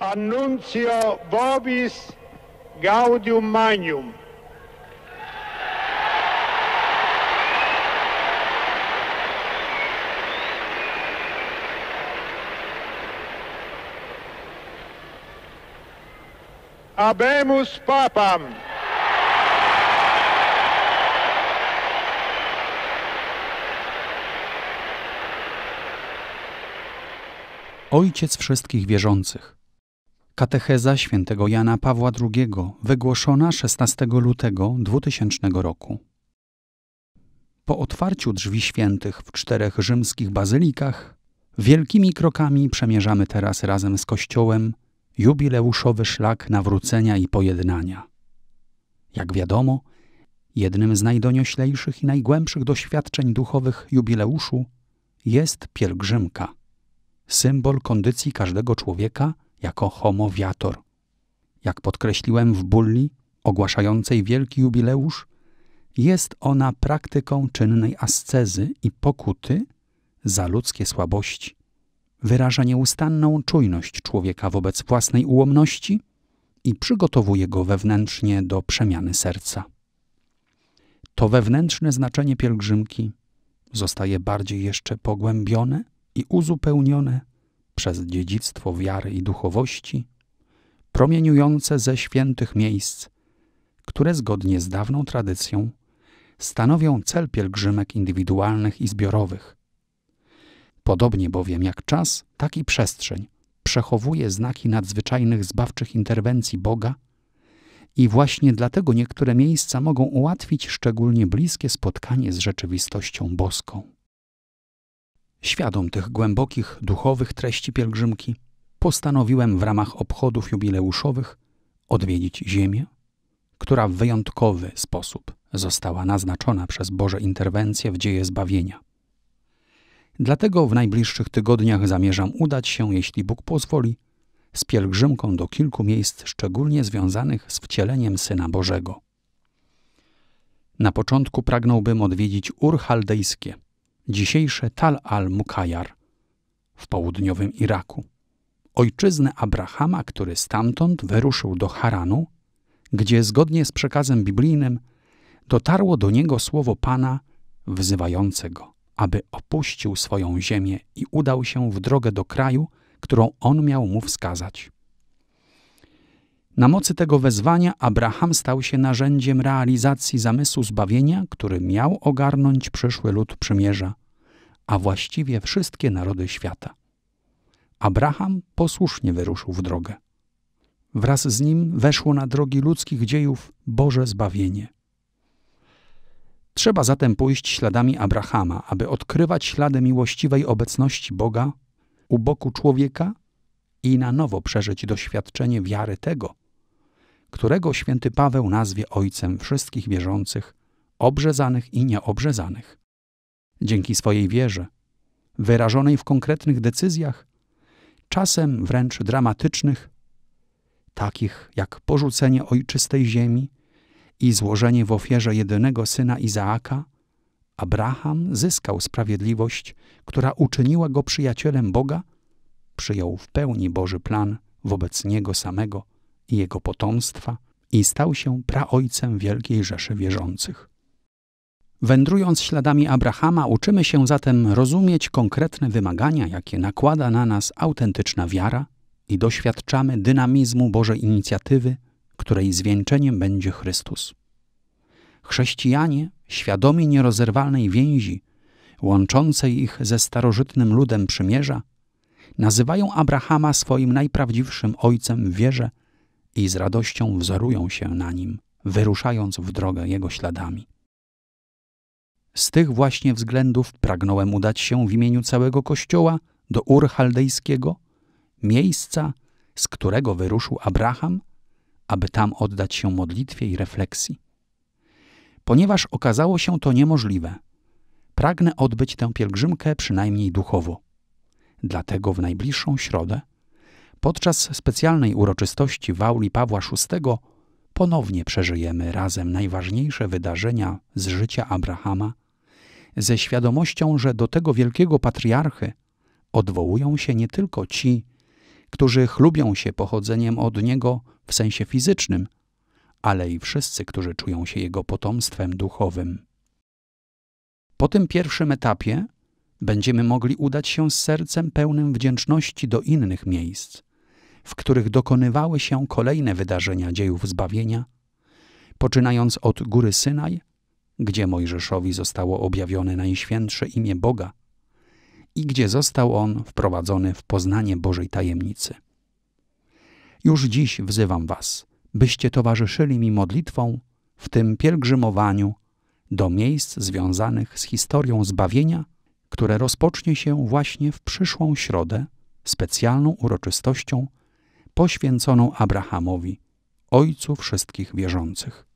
Annuncio vobis gaudium magnum. Abemus Papam. Ojciec wszystkich wierzących Katecheza świętego Jana Pawła II, wygłoszona 16 lutego 2000 roku. Po otwarciu drzwi świętych w czterech rzymskich bazylikach, wielkimi krokami przemierzamy teraz razem z Kościołem jubileuszowy szlak nawrócenia i pojednania. Jak wiadomo, jednym z najdonioślejszych i najgłębszych doświadczeń duchowych jubileuszu jest pielgrzymka, symbol kondycji każdego człowieka – jako homo viator. Jak podkreśliłem w bulli ogłaszającej wielki jubileusz, jest ona praktyką czynnej ascezy i pokuty za ludzkie słabości. Wyraża nieustanną czujność człowieka wobec własnej ułomności i przygotowuje go wewnętrznie do przemiany serca. To wewnętrzne znaczenie pielgrzymki zostaje bardziej jeszcze pogłębione i uzupełnione przez dziedzictwo wiary i duchowości, promieniujące ze świętych miejsc, które zgodnie z dawną tradycją stanowią cel pielgrzymek indywidualnych i zbiorowych. Podobnie bowiem jak czas, tak i przestrzeń przechowuje znaki nadzwyczajnych zbawczych interwencji Boga i właśnie dlatego niektóre miejsca mogą ułatwić szczególnie bliskie spotkanie z rzeczywistością boską. Świadom tych głębokich, duchowych treści pielgrzymki, postanowiłem w ramach obchodów jubileuszowych odwiedzić Ziemię, która w wyjątkowy sposób została naznaczona przez Boże interwencje w dzieje zbawienia. Dlatego w najbliższych tygodniach zamierzam udać się, jeśli Bóg pozwoli, z pielgrzymką do kilku miejsc szczególnie związanych z wcieleniem Syna Bożego. Na początku pragnąłbym odwiedzić Ur Chaldejskie, dzisiejsze Tal al-Mukajar w południowym Iraku, ojczyznę Abrahama, który stamtąd wyruszył do Haranu, gdzie zgodnie z przekazem biblijnym dotarło do niego słowo Pana wzywającego, aby opuścił swoją ziemię i udał się w drogę do kraju, którą on miał mu wskazać. Na mocy tego wezwania Abraham stał się narzędziem realizacji zamysłu zbawienia, który miał ogarnąć przyszły lud przymierza, a właściwie wszystkie narody świata. Abraham posłusznie wyruszył w drogę. Wraz z nim weszło na drogi ludzkich dziejów Boże zbawienie. Trzeba zatem pójść śladami Abrahama, aby odkrywać ślady miłościwej obecności Boga u boku człowieka i na nowo przeżyć doświadczenie wiary tego, którego święty Paweł nazwie ojcem wszystkich wierzących, obrzezanych i nieobrzezanych. Dzięki swojej wierze, wyrażonej w konkretnych decyzjach, czasem wręcz dramatycznych, takich jak porzucenie ojczystej ziemi i złożenie w ofierze jedynego syna Izaaka, Abraham zyskał sprawiedliwość, która uczyniła go przyjacielem Boga, przyjął w pełni Boży plan wobec niego samego – i jego potomstwa i stał się praojcem wielkiej rzeszy wierzących. Wędrując śladami Abrahama, uczymy się zatem rozumieć konkretne wymagania, jakie nakłada na nas autentyczna wiara i doświadczamy dynamizmu Bożej inicjatywy, której zwieńczeniem będzie Chrystus. Chrześcijanie, świadomi nierozerwalnej więzi, łączącej ich ze starożytnym ludem przymierza, nazywają Abrahama swoim najprawdziwszym ojcem w wierze i z radością wzorują się na nim, wyruszając w drogę jego śladami. Z tych właśnie względów pragnąłem udać się w imieniu całego Kościoła do Ur Chaldejskiego, miejsca, z którego wyruszył Abraham, aby tam oddać się modlitwie i refleksji. Ponieważ okazało się to niemożliwe, pragnę odbyć tę pielgrzymkę przynajmniej duchowo. Dlatego w najbliższą środę Podczas specjalnej uroczystości w Pawła VI ponownie przeżyjemy razem najważniejsze wydarzenia z życia Abrahama, ze świadomością, że do tego wielkiego patriarchy odwołują się nie tylko ci, którzy chlubią się pochodzeniem od niego w sensie fizycznym, ale i wszyscy, którzy czują się jego potomstwem duchowym. Po tym pierwszym etapie będziemy mogli udać się z sercem pełnym wdzięczności do innych miejsc, w których dokonywały się kolejne wydarzenia dziejów zbawienia, poczynając od góry Synaj, gdzie Mojżeszowi zostało objawione najświętsze imię Boga i gdzie został on wprowadzony w poznanie Bożej tajemnicy. Już dziś wzywam Was, byście towarzyszyli mi modlitwą w tym pielgrzymowaniu do miejsc związanych z historią zbawienia które rozpocznie się właśnie w przyszłą środę specjalną uroczystością poświęconą Abrahamowi, ojcu wszystkich wierzących.